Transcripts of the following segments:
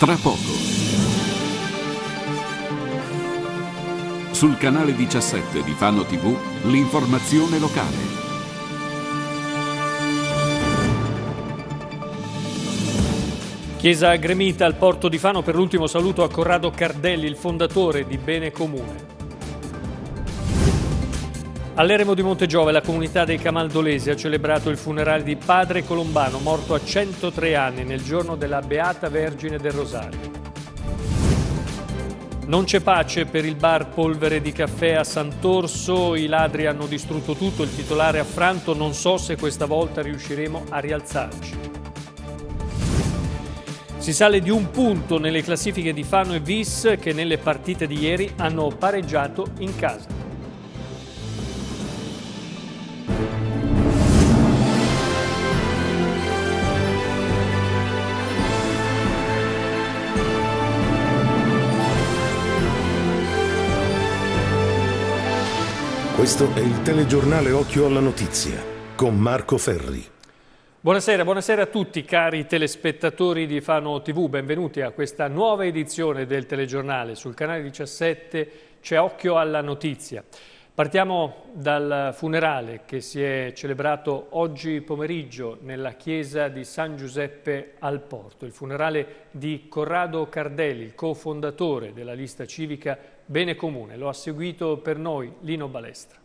tra poco. Sul canale 17 di Fano TV, l'informazione locale. Chiesa gremita al porto di Fano per l'ultimo saluto a Corrado Cardelli, il fondatore di Bene Comune. All'eremo di Montegiove la comunità dei Camaldolesi ha celebrato il funerale di padre Colombano, morto a 103 anni nel giorno della Beata Vergine del Rosario. Non c'è pace per il bar Polvere di Caffè a Sant'Orso, i ladri hanno distrutto tutto, il titolare affranto, non so se questa volta riusciremo a rialzarci. Si sale di un punto nelle classifiche di Fano e Vis che nelle partite di ieri hanno pareggiato in casa. Questo è il telegiornale Occhio alla Notizia con Marco Ferri. Buonasera, buonasera a tutti cari telespettatori di Fano TV, benvenuti a questa nuova edizione del telegiornale. Sul canale 17 c'è Occhio alla Notizia. Partiamo dal funerale che si è celebrato oggi pomeriggio nella chiesa di San Giuseppe al Porto, il funerale di Corrado Cardelli, cofondatore della lista civica Bene Comune. Lo ha seguito per noi Lino Balestra.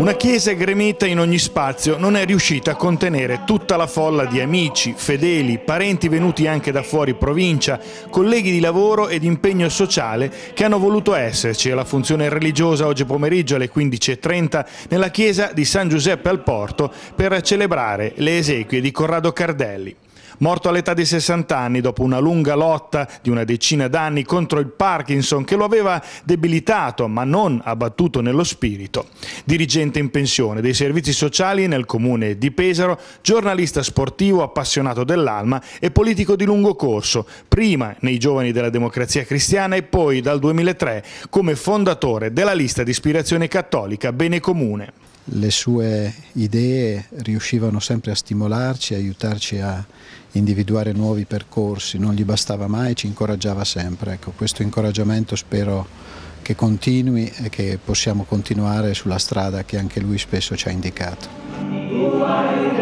Una chiesa gremita in ogni spazio non è riuscita a contenere tutta la folla di amici, fedeli, parenti venuti anche da fuori provincia, colleghi di lavoro e di impegno sociale che hanno voluto esserci alla funzione religiosa oggi pomeriggio alle 15.30 nella chiesa di San Giuseppe al Porto per celebrare le esequie di Corrado Cardelli. Morto all'età di 60 anni dopo una lunga lotta di una decina d'anni contro il Parkinson che lo aveva debilitato ma non abbattuto nello spirito. Dirigente in pensione dei servizi sociali nel comune di Pesaro, giornalista sportivo appassionato dell'Alma e politico di lungo corso, prima nei giovani della democrazia cristiana e poi dal 2003 come fondatore della lista di ispirazione cattolica Bene Comune le sue idee riuscivano sempre a stimolarci, aiutarci a individuare nuovi percorsi, non gli bastava mai, ci incoraggiava sempre. Ecco, questo incoraggiamento spero che continui e che possiamo continuare sulla strada che anche lui spesso ci ha indicato.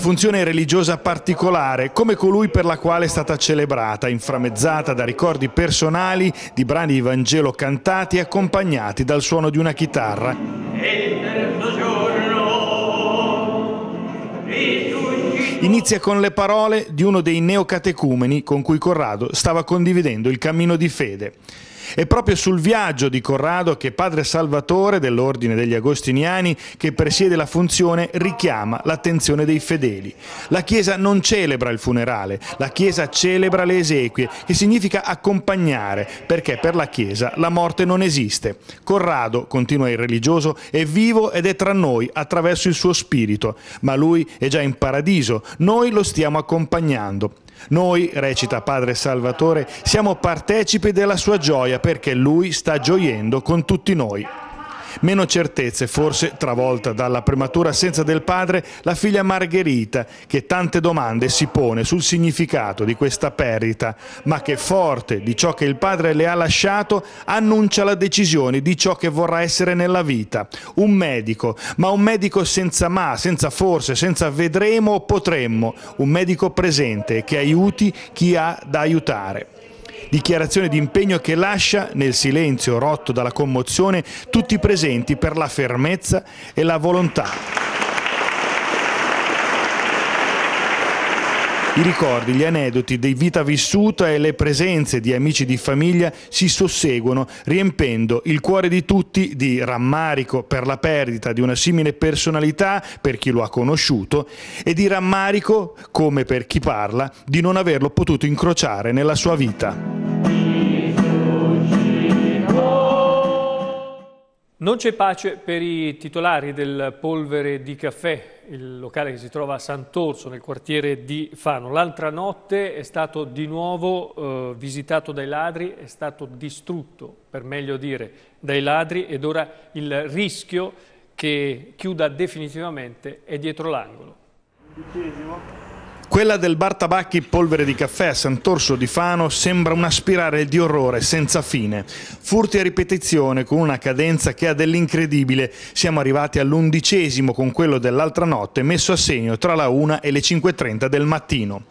funzione religiosa particolare, come colui per la quale è stata celebrata, inframmezzata da ricordi personali di brani di Vangelo cantati e accompagnati dal suono di una chitarra. Inizia con le parole di uno dei neocatecumeni con cui Corrado stava condividendo il cammino di fede. È proprio sul viaggio di Corrado che padre Salvatore dell'Ordine degli Agostiniani, che presiede la funzione, richiama l'attenzione dei fedeli. La Chiesa non celebra il funerale, la Chiesa celebra le esequie, che significa accompagnare, perché per la Chiesa la morte non esiste. Corrado, continua il religioso, è vivo ed è tra noi attraverso il suo spirito, ma lui è già in paradiso, noi lo stiamo accompagnando. Noi, recita Padre Salvatore, siamo partecipi della sua gioia perché Lui sta gioiendo con tutti noi. Meno certezze, forse travolta dalla prematura assenza del padre, la figlia Margherita, che tante domande si pone sul significato di questa perdita, ma che forte di ciò che il padre le ha lasciato, annuncia la decisione di ciò che vorrà essere nella vita. Un medico, ma un medico senza ma, senza forse, senza vedremo o potremmo, un medico presente che aiuti chi ha da aiutare dichiarazione di impegno che lascia, nel silenzio rotto dalla commozione, tutti presenti per la fermezza e la volontà I ricordi, gli aneddoti di vita vissuta e le presenze di amici di famiglia si susseguono, riempendo il cuore di tutti di rammarico per la perdita di una simile personalità per chi lo ha conosciuto e di rammarico, come per chi parla, di non averlo potuto incrociare nella sua vita. Non c'è pace per i titolari del Polvere di Caffè, il locale che si trova a Sant'Orso nel quartiere di Fano. L'altra notte è stato di nuovo eh, visitato dai ladri, è stato distrutto, per meglio dire, dai ladri ed ora il rischio che chiuda definitivamente è dietro l'angolo. Quella del bar tabacchi Polvere di Caffè a Sant'Orso di Fano sembra una spirale di orrore senza fine. Furti a ripetizione con una cadenza che ha dell'incredibile. Siamo arrivati all'undicesimo con quello dell'altra notte messo a segno tra la 1 e le 5.30 del mattino.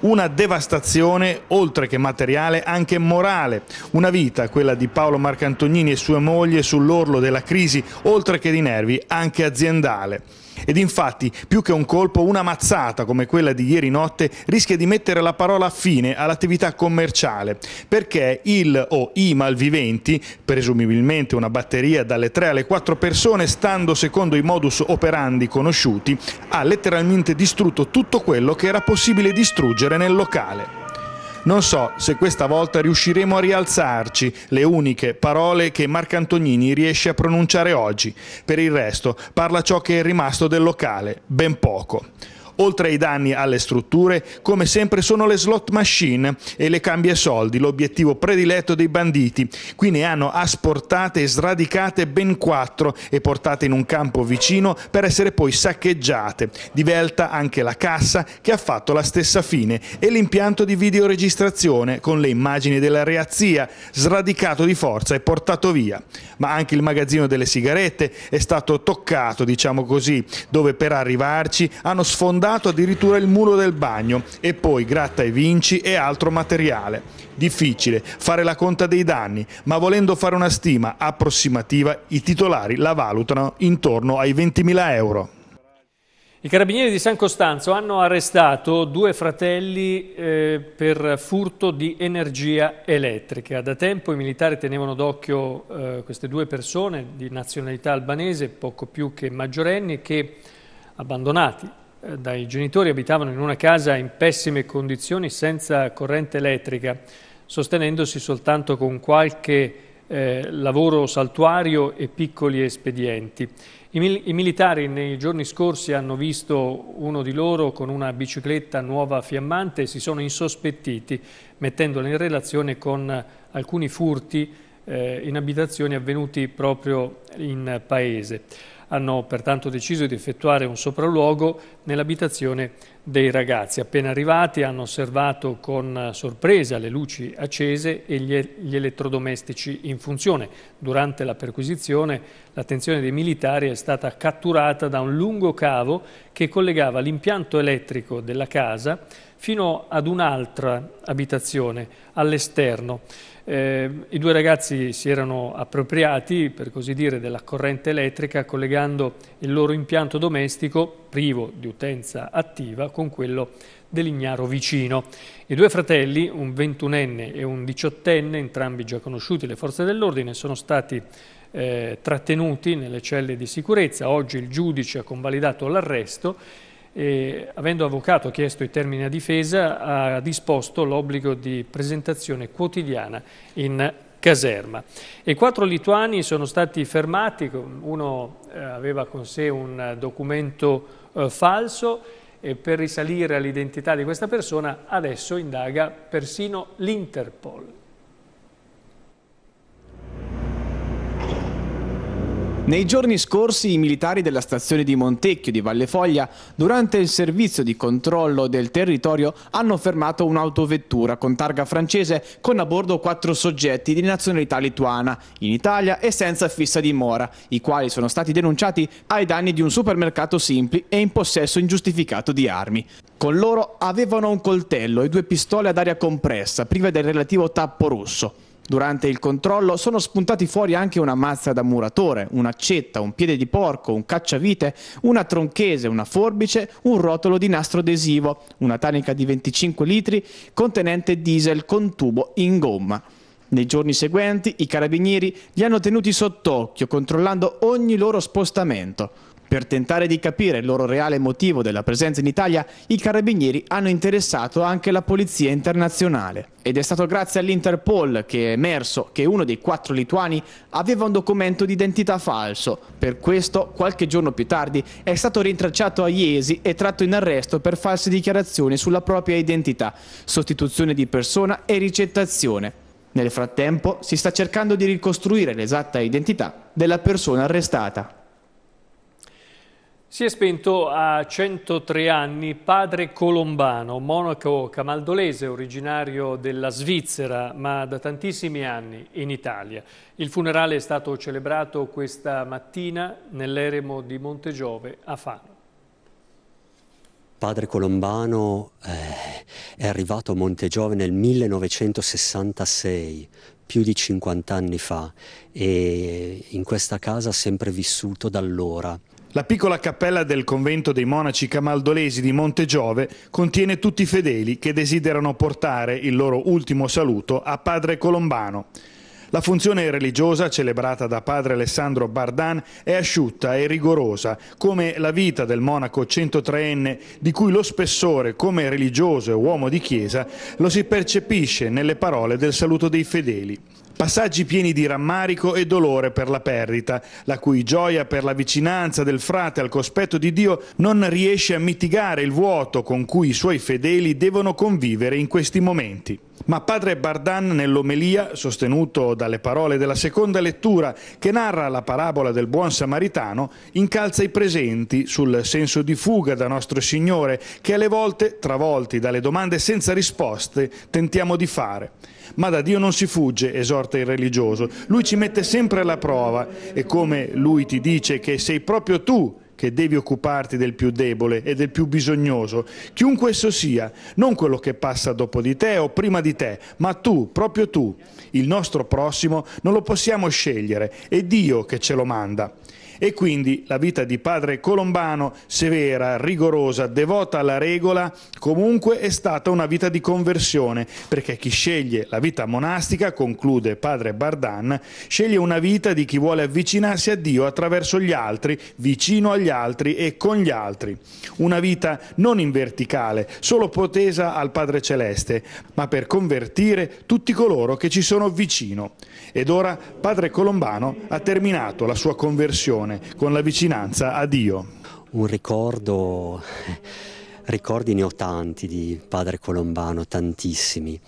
Una devastazione, oltre che materiale, anche morale. Una vita, quella di Paolo Marcantonini e sua moglie, sull'orlo della crisi, oltre che di nervi, anche aziendale. Ed infatti, più che un colpo, una mazzata come quella di ieri notte rischia di mettere la parola fine all'attività commerciale, perché il o i malviventi, presumibilmente una batteria dalle 3 alle 4 persone, stando secondo i modus operandi conosciuti, ha letteralmente distrutto tutto quello che era possibile distruggere nel locale. Non so se questa volta riusciremo a rialzarci, le uniche parole che Marcantognini riesce a pronunciare oggi. Per il resto parla ciò che è rimasto del locale, ben poco. Oltre ai danni alle strutture, come sempre sono le slot machine e le cambie soldi, l'obiettivo prediletto dei banditi. Qui ne hanno asportate e sradicate ben quattro e portate in un campo vicino per essere poi saccheggiate. Divelta anche la cassa che ha fatto la stessa fine e l'impianto di videoregistrazione con le immagini della reazia sradicato di forza e portato via. Ma anche il magazzino delle sigarette è stato toccato, diciamo così, dove per arrivarci hanno sfondato sfondato addirittura il muro del bagno e poi gratta e vinci e altro materiale. Difficile fare la conta dei danni, ma volendo fare una stima approssimativa i titolari la valutano intorno ai 20.000 euro. I carabinieri di San Costanzo hanno arrestato due fratelli eh, per furto di energia elettrica. Da tempo i militari tenevano d'occhio eh, queste due persone di nazionalità albanese, poco più che maggiorenni, che abbandonati dai genitori abitavano in una casa in pessime condizioni senza corrente elettrica, sostenendosi soltanto con qualche eh, lavoro saltuario e piccoli espedienti. I, mil- I, militari nei giorni scorsi hanno visto uno di loro con una bicicletta nuova fiammante e si sono insospettiti mettendola in relazione con alcuni furti eh, in abitazioni avvenuti proprio in paese hanno pertanto deciso di effettuare un sopralluogo nell'abitazione dei ragazzi. Appena arrivati hanno osservato con eh, sorpresa le luci accese e gli, elettrodomestici in funzione. Durante la perquisizione l'attenzione dei militari è stata catturata da un lungo cavo che collegava l'impianto elettrico della casa fino ad un'altra abitazione all'esterno. Eh, I due ragazzi si erano appropriati, per così dire, della corrente elettrica collegando il loro impianto domestico, privo di utenza attiva, con quello dell'ignaro vicino. I due fratelli, un ventunenne e un diciottenne, entrambi già conosciuti le forze dell'ordine, sono stati eh, trattenuti nelle celle di sicurezza. Oggi il giudice ha convalidato l'arresto eh, avendo avvocato chiesto i termini a difesa, ha disposto l'obbligo di presentazione quotidiana in caserma. E quattro lituani sono stati fermati, uno eh, aveva con sé un documento eh, falso e per risalire all'identità di questa persona adesso indaga persino l'Interpol. Nei giorni scorsi i militari della stazione di Montecchio di Valle Foglia, durante il servizio di controllo del territorio, hanno fermato un'autovettura con targa francese con a bordo quattro soggetti di nazionalità lituana, in Italia e senza fissa dimora, i quali sono stati denunciati ai danni di un supermercato Simpli e in possesso ingiustificato di armi. Con loro avevano un coltello e due pistole ad aria compressa, prive del relativo tappo rosso. Durante il controllo sono spuntati fuori anche una mazza da muratore, un'accetta, un piede di porco, un cacciavite, una tronchese, una forbice, un rotolo di nastro adesivo, una tanica di 25 litri contenente diesel con tubo in gomma. Nei giorni seguenti i carabinieri li hanno tenuti sott'occhio, controllando ogni loro spostamento. Per tentare di capire il loro reale motivo della presenza in Italia, i carabinieri hanno interessato anche la polizia internazionale. Ed è stato grazie all'Interpol che è emerso che uno dei quattro lituani aveva un documento d'identità falso. Per questo, qualche giorno più tardi, è stato rintracciato a Iesi e tratto in arresto per false dichiarazioni sulla propria identità, sostituzione di persona e ricettazione. Nel frattempo si sta cercando di ricostruire l'esatta identità della persona arrestata. Si è spento a 103 anni padre Colombano, monaco camaldolese originario della Svizzera, ma da tantissimi anni in Italia. Il funerale è stato celebrato questa mattina nell'eremo di Montegiove a Fano. Padre Colombano eh, è arrivato a Montegiove nel 1966, più di 50 anni fa, e in questa casa ha sempre vissuto da allora. La piccola cappella del convento dei monaci camaldolesi di Monte Giove contiene tutti i fedeli che desiderano portare il loro ultimo saluto a Padre Colombano. La funzione religiosa celebrata da padre Alessandro Bardan è asciutta e rigorosa, come la vita del monaco 103enne, di cui lo spessore come religioso e uomo di chiesa lo si percepisce nelle parole del saluto dei fedeli. Passaggi pieni di rammarico e dolore per la perdita, la cui gioia per la vicinanza del frate al cospetto di Dio non riesce a mitigare il vuoto con cui i suoi fedeli devono convivere in questi momenti. Ma padre Bardan nell'omelia, sostenuto dalle parole della seconda lettura che narra la parabola del buon samaritano, incalza i presenti sul senso di fuga da nostro Signore che alle volte, travolti dalle domande senza risposte, tentiamo di fare. Ma da Dio non si fugge, esorta porta il religioso. Lui ci mette sempre alla prova e come lui ti dice che sei proprio tu che devi occuparti del più debole e del più bisognoso, chiunque esso sia, non quello che passa dopo di te o prima di te, ma tu, proprio tu, il nostro prossimo, non lo possiamo scegliere, è Dio che ce lo manda. E quindi la vita di padre Colombano, severa, rigorosa, devota alla regola, comunque è stata una vita di conversione, perché chi sceglie la vita monastica, conclude padre Bardan, sceglie una vita di chi vuole avvicinarsi a Dio attraverso gli altri, vicino agli altri e con gli altri. Una vita non in verticale, solo protesa al Padre Celeste, ma per convertire tutti coloro che ci sono vicino. Ed ora padre Colombano ha terminato la sua conversione relazione con la vicinanza a Dio. Un ricordo, ricordi ne ho tanti di padre Colombano, tantissimi.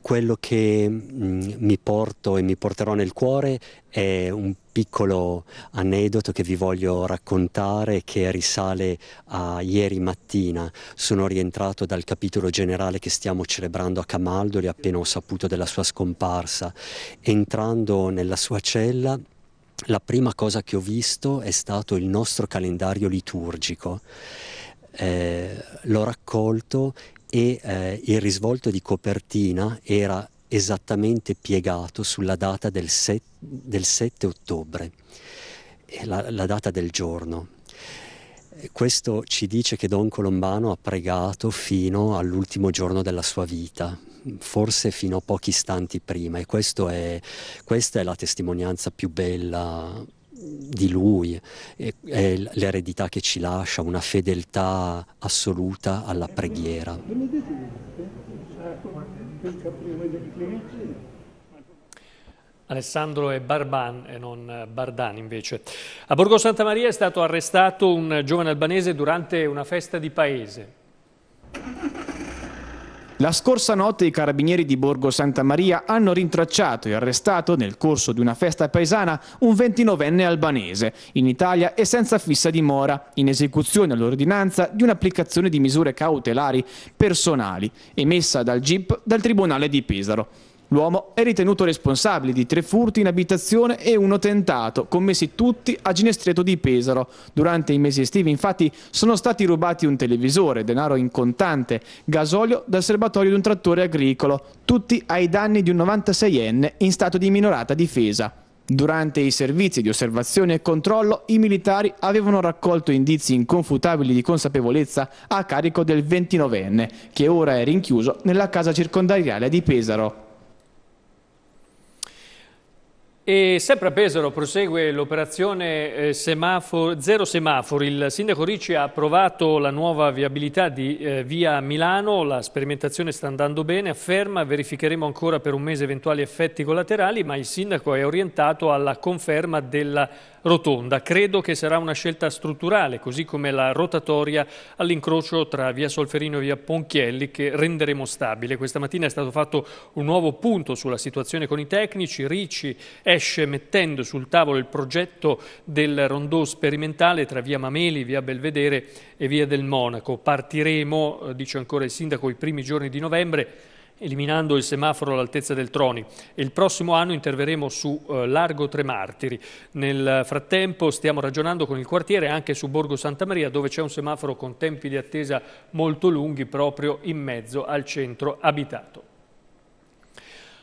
Quello che mm, mi porto e mi porterò nel cuore è un piccolo aneddoto che vi voglio raccontare che risale a ieri mattina. Sono rientrato dal capitolo generale che stiamo celebrando a Camaldoli appena ho saputo della sua scomparsa. Entrando nella sua cella la prima cosa che ho visto è stato il nostro calendario liturgico. Eh, l'ho raccolto e eh, il risvolto di copertina era esattamente piegato sulla data del, set, del 7 ottobre, eh, la, la data del giorno. Eh, questo ci dice che Don Colombano ha pregato fino all'ultimo giorno della sua vita, forse fino a pochi istanti prima e è, questa è la testimonianza più bella di lui, è, è l'eredità che ci lascia, una fedeltà assoluta alla preghiera. Alessandro è Barban e non Bardan invece. A Borgo Santa Maria è stato arrestato un giovane albanese durante una festa di paese. La scorsa notte i carabinieri di Borgo Santa Maria hanno rintracciato e arrestato nel corso di una festa paesana un 29enne albanese, in Italia e senza fissa dimora, in esecuzione all'ordinanza di un'applicazione di misure cautelari personali emessa dal GIP dal Tribunale di Pesaro. L'uomo è ritenuto responsabile di tre furti in abitazione e uno tentato, commessi tutti a Ginestreto di Pesaro. Durante i mesi estivi, infatti, sono stati rubati un televisore, denaro in contante, gasolio dal serbatoio di un trattore agricolo, tutti ai danni di un 96enne in stato di minorata difesa. Durante i servizi di osservazione e controllo, i militari avevano raccolto indizi inconfutabili di consapevolezza a carico del 29enne, che ora è rinchiuso nella casa circondariale di Pesaro. E sempre a Pesaro prosegue l'operazione eh, semaforo, Zero Semafori. Il sindaco Ricci ha approvato la nuova viabilità di eh, via Milano, la sperimentazione sta andando bene, afferma, verificheremo ancora per un mese eventuali effetti collaterali, ma il sindaco è orientato alla conferma della rotonda. Credo che sarà una scelta strutturale, così come la rotatoria all'incrocio tra via Solferino e via Ponchielli che renderemo stabile. Questa mattina è stato fatto un nuovo punto sulla situazione con i tecnici. Ricci esce mettendo sul tavolo il progetto del rondò sperimentale tra via Mameli, via Belvedere e via del Monaco. Partiremo, eh, dice ancora il sindaco, i primi giorni di novembre eliminando il semaforo all'altezza del Troni il prossimo anno interverremo su eh, Largo Tre Martiri. Nel frattempo stiamo ragionando con il quartiere anche su Borgo Santa Maria dove c'è un semaforo con tempi di attesa molto lunghi proprio in mezzo al centro abitato.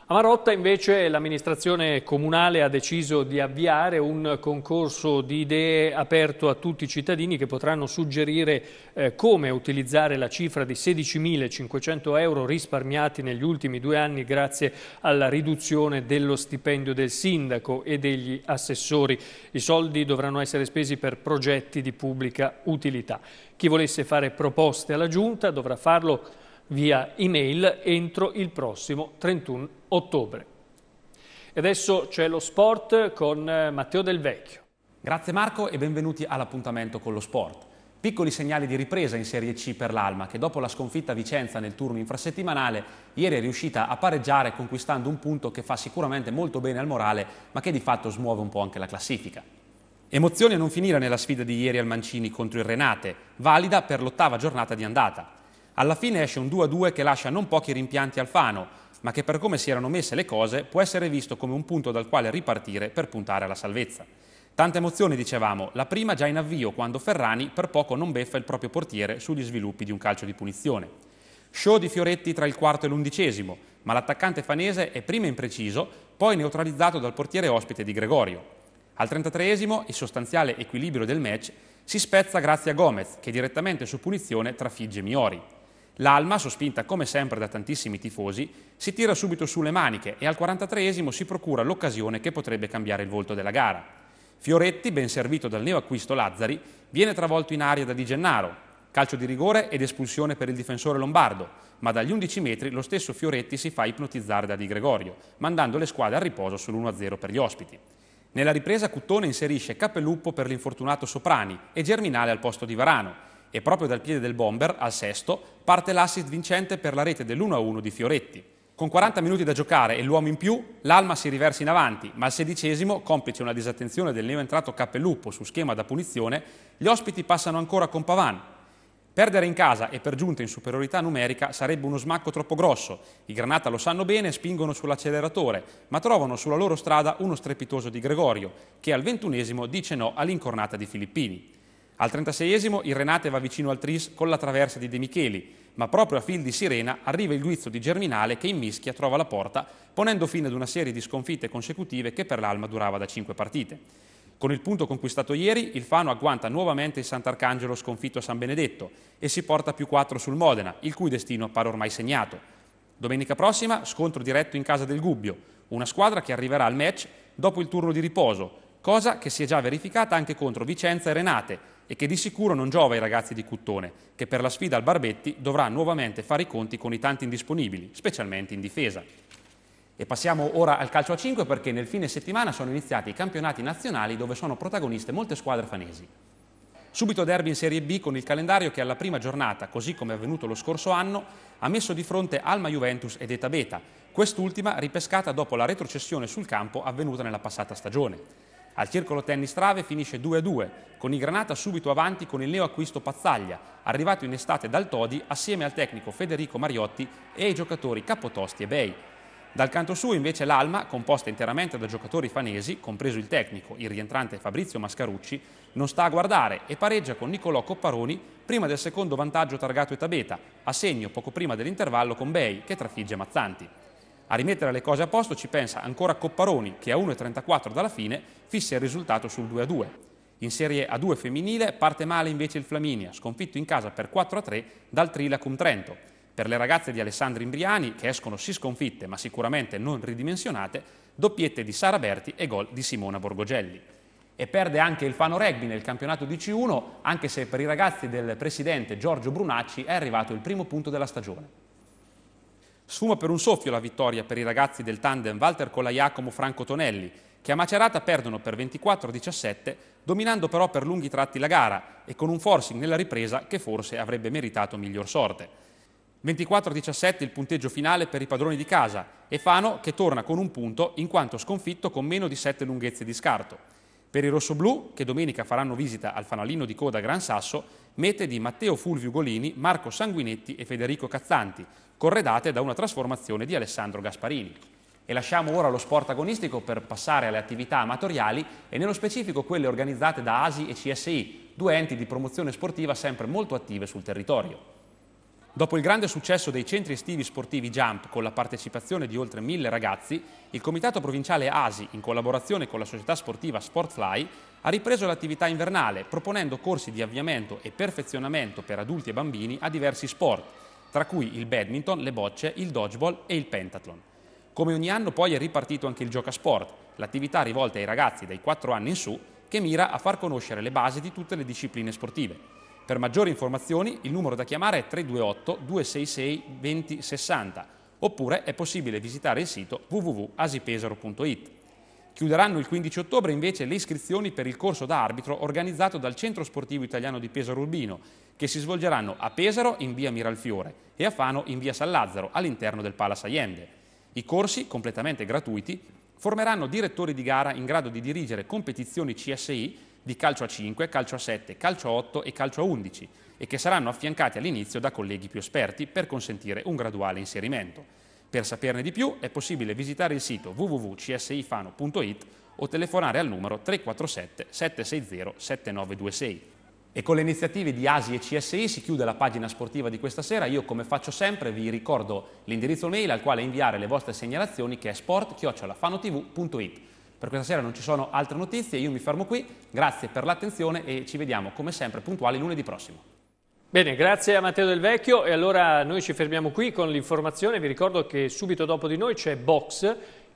A Marotta invece l'amministrazione comunale ha deciso di avviare un concorso di idee aperto a tutti i cittadini che potranno suggerire eh, come utilizzare la cifra di 16.500 euro risparmiati negli ultimi due anni grazie alla riduzione dello stipendio del sindaco e degli assessori. I soldi dovranno essere spesi per progetti di pubblica utilità. Chi volesse fare proposte alla Giunta dovrà farlo via email entro il prossimo 31 ottobre. E adesso c'è lo sport con eh, Matteo Del Vecchio. Grazie Marco e benvenuti all'appuntamento con lo sport. Piccoli segnali di ripresa in Serie C per l'Alma che dopo la sconfitta a Vicenza nel turno infrasettimanale ieri è riuscita a pareggiare conquistando un punto che fa sicuramente molto bene al morale ma che di fatto smuove un po' anche la classifica. Emozione a non finire nella sfida di ieri al Mancini contro il Renate, valida per l'ottava giornata di andata. Alla fine esce un 2-2 che lascia non pochi rimpianti al Fano, ma che per come si erano messe le cose può essere visto come un punto dal quale ripartire per puntare alla salvezza. Tante emozioni dicevamo, la prima già in avvio quando Ferrani per poco non beffa il proprio portiere sugli sviluppi di un calcio di punizione. Show di Fioretti tra il quarto e l'undicesimo, ma l'attaccante fanese è prima impreciso, poi neutralizzato dal portiere ospite di Gregorio. Al 33esimo il sostanziale equilibrio del match si spezza grazie a Gomez, che direttamente su punizione trafigge Miori. L'Alma, sospinta come sempre da tantissimi tifosi, si tira subito sulle maniche e al 43esimo si procura l'occasione che potrebbe cambiare il volto della gara. Fioretti, ben servito dal neoacquisto Lazzari, viene travolto in aria da Di Gennaro. Calcio di rigore ed espulsione per il difensore lombardo, ma dagli 11 metri lo stesso Fioretti si fa ipnotizzare da Di Gregorio, mandando le squadre al riposo sull'1-0 per gli ospiti. Nella ripresa Cuttone inserisce Capelluppo per l'infortunato Soprani e Germinale al posto di Varano, e proprio dal piede del bomber, al sesto, parte l'assist vincente per la rete dell'1-1 di Fioretti. Con 40 minuti da giocare e l'uomo in più, l'Alma si riversa in avanti, ma al sedicesimo, complice una disattenzione del neoentrato Cappelluppo su schema da punizione, gli ospiti passano ancora con Pavan. Perdere in casa e per giunta in superiorità numerica sarebbe uno smacco troppo grosso. I Granata lo sanno bene e spingono sull'acceleratore, ma trovano sulla loro strada uno strepitoso di Gregorio, che al ventunesimo dice no all'incornata di Filippini. Al 36esimo il Renate va vicino al Tris con la traversa di De Micheli, ma proprio a fil di sirena arriva il guizzo di Germinale che in mischia trova la porta, ponendo fine ad una serie di sconfitte consecutive che per l'Alma durava da 5 partite. Con il punto conquistato ieri, il Fano agguanta nuovamente il Sant'Arcangelo sconfitto a San Benedetto e si porta più 4 sul Modena, il cui destino appare ormai segnato. Domenica prossima scontro diretto in casa del Gubbio, una squadra che arriverà al match dopo il turno di riposo, cosa che si è già verificata anche contro Vicenza e Renate, e che di sicuro non giova ai ragazzi di Cuttone, che per la sfida al Barbetti dovrà nuovamente fare i conti con i tanti indisponibili, specialmente in difesa. E passiamo ora al calcio a 5 perché nel fine settimana sono iniziati i campionati nazionali dove sono protagoniste molte squadre fanesi. Subito derby in Serie B con il calendario che alla prima giornata, così come è avvenuto lo scorso anno, ha messo di fronte Alma Juventus ed Eta Beta, quest'ultima ripescata dopo la retrocessione sul campo avvenuta nella passata stagione. Al circolo tennis Trave finisce 2-2, con i Granata subito avanti con il neo acquisto Pazzaglia, arrivato in estate dal Todi assieme al tecnico Federico Mariotti e ai giocatori Capotosti e Bei. Dal canto suo invece l'Alma, composta interamente da giocatori fanesi, compreso il tecnico, il rientrante Fabrizio Mascarucci, non sta a guardare e pareggia con Nicolò Copparoni prima del secondo vantaggio targato e tabeta, a segno poco prima dell'intervallo con Bei che trafigge Mazzanti. A rimettere le cose a posto ci pensa ancora Copparoni, che a 1,34 dalla fine fissa il risultato sul 2-2. In Serie A2 femminile parte male invece il Flaminia, sconfitto in casa per 4-3 dal Trilacum Trento. Per le ragazze di Alessandro Imbriani, che escono sì sconfitte ma sicuramente non ridimensionate, doppiette di Sara Berti e gol di Simona Borgogelli. E perde anche il Fano Rugby nel campionato di C1, anche se per i ragazzi del presidente Giorgio Brunacci è arrivato il primo punto della stagione. Sfuma per un soffio la vittoria per i ragazzi del tandem Walter Colaiacomo Franco Tonelli, che a Macerata perdono per 24-17, dominando però per lunghi tratti la gara e con un forcing nella ripresa che forse avrebbe meritato miglior sorte. 24-17 il punteggio finale per i padroni di casa e Fano che torna con un punto in quanto sconfitto con meno di 7 lunghezze di scarto. Per i rossoblù, che domenica faranno visita al fanalino di coda Gran Sasso, mete di Matteo Fulvio Golini, Marco Sanguinetti e Federico Cazzanti, corredate da una trasformazione di Alessandro Gasparini. E lasciamo ora lo sport agonistico per passare alle attività amatoriali e nello specifico quelle organizzate da ASI e CSI, due enti di promozione sportiva sempre molto attive sul territorio. Dopo il grande successo dei centri estivi sportivi Jump con la partecipazione di oltre mille ragazzi, il Comitato Provinciale ASI, in collaborazione con la società sportiva Sportfly, ha ripreso l'attività invernale proponendo corsi di avviamento e perfezionamento per adulti e bambini a diversi sport, tra cui il badminton, le bocce, il dodgeball e il pentathlon. Come ogni anno poi è ripartito anche il Gioca Sport, l'attività rivolta ai ragazzi dai 4 anni in su che mira a far conoscere le basi di tutte le discipline sportive. Per maggiori informazioni il numero da chiamare è 328 266 2060 oppure è possibile visitare il sito www.asipesaro.it. Chiuderanno il 15 ottobre invece le iscrizioni per il corso da arbitro organizzato dal Centro Sportivo Italiano di Pesaro Urbino, che si svolgeranno a Pesaro in via Miralfiore e a Fano in via San Lazzaro all'interno del Palace Allende. I corsi, completamente gratuiti, formeranno direttori di gara in grado di dirigere competizioni CSI di calcio a 5, calcio a 7, calcio a 8 e calcio a 11 e che saranno affiancati all'inizio da colleghi più esperti per consentire un graduale inserimento. Per saperne di più è possibile visitare il sito www.csifano.it o telefonare al numero 347 760 7926. E con le iniziative di ASI e CSI si chiude la pagina sportiva di questa sera. Io come faccio sempre vi ricordo l'indirizzo mail al quale inviare le vostre segnalazioni che è sport-fanotv.it. Per questa sera non ci sono altre notizie, io mi fermo qui, grazie per l'attenzione e ci vediamo come sempre puntuali lunedì prossimo. Bene, grazie a Matteo Del Vecchio e allora noi ci fermiamo qui con l'informazione, vi ricordo che subito dopo di noi c'è Box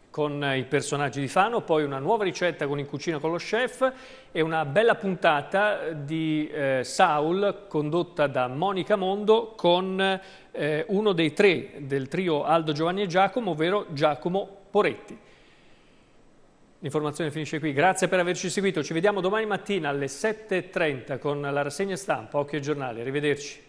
con i personaggi di Fano, poi una nuova ricetta con In Cucina con lo Chef e una bella puntata di eh, Saul condotta da Monica Mondo con eh, uno dei tre del trio Aldo Giovanni e Giacomo, ovvero Giacomo Poretti. L'informazione finisce qui, grazie per averci seguito, ci vediamo domani mattina alle 7.30 con la rassegna stampa Occhio e Giornale, arrivederci.